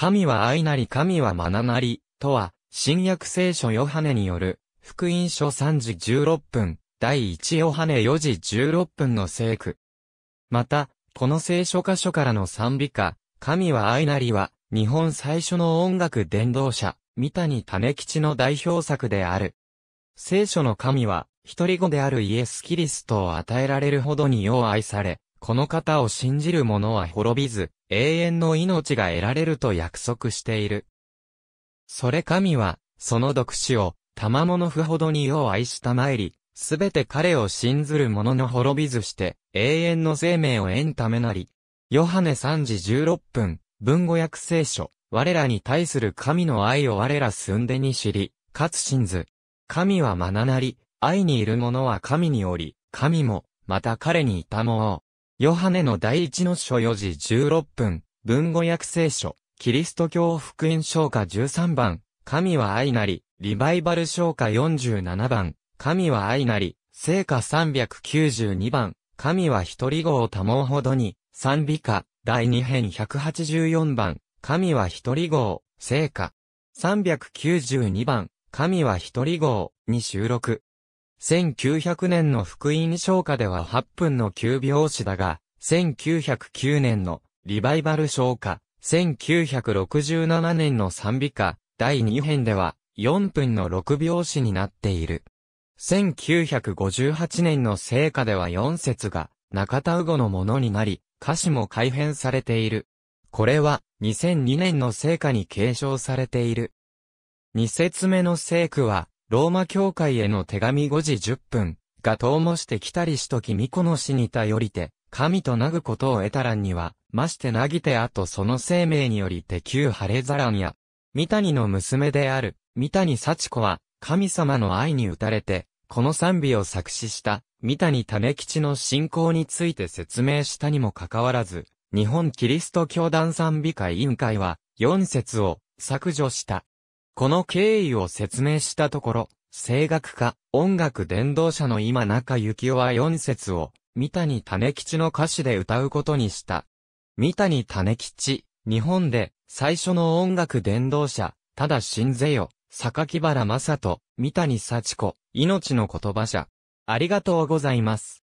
神は愛なり神は学なり、とは、新約聖書ヨハネによる、福音書3時16分、第1ヨハネ4時16分の聖句。また、この聖書箇所からの賛美歌、神は愛なりは、日本最初の音楽伝道者、三谷種吉の代表作である。聖書の神は、一人子であるイエス・キリストを与えられるほどによう愛され、この方を信じる者は滅びず、永遠の命が得られると約束している。それ神は、その独死を、賜物不ほどに世を愛したまり、すべて彼を信ずる者の滅びずして、永遠の生命を得んためなり。ヨハネ3時16分、文語訳聖書、我らに対する神の愛を我ら寸でに知り、かつ信ず。神はまななり、愛にいる者は神におり、神も、また彼にいたもう。ヨハネの第一の書4時16分、文語訳聖書、キリスト教福音書下13番、神は愛なり、リバイバル書下47番、神は愛なり、聖歌392番、神は一人語を多うほどに、賛美歌、第2編184番、神は一人語を、聖歌。392番、神は一人号に収録。1900年の福音昇華では8分の9拍子だが、1909年のリバイバル昇華、1967年の賛美歌、第2編では4分の6拍子になっている。1958年の聖歌では4節が中田魚のものになり、歌詞も改変されている。これは2002年の聖歌に継承されている。2節目の聖句はローマ教会への手紙5時10分、が遠もして来たりしとき巫女の死に頼りて、神となぐことを得たらんには、ましてなぎてあとその生命によりて旧晴れざらんや、三谷の娘である、三谷幸子は、神様の愛に打たれて、この賛美を作詞した、三谷種吉の信仰について説明したにもかかわらず、日本キリスト教団賛美会委員会は、4節を削除した。この経緯を説明したところ、声楽家、音楽伝道者の今中幸男は4節を、三谷種吉の歌詞で歌うことにした。三谷種吉、日本で、最初の音楽伝道者、ただ信ぜよ、榊原正人、三谷幸子、命の言葉者。ありがとうございます。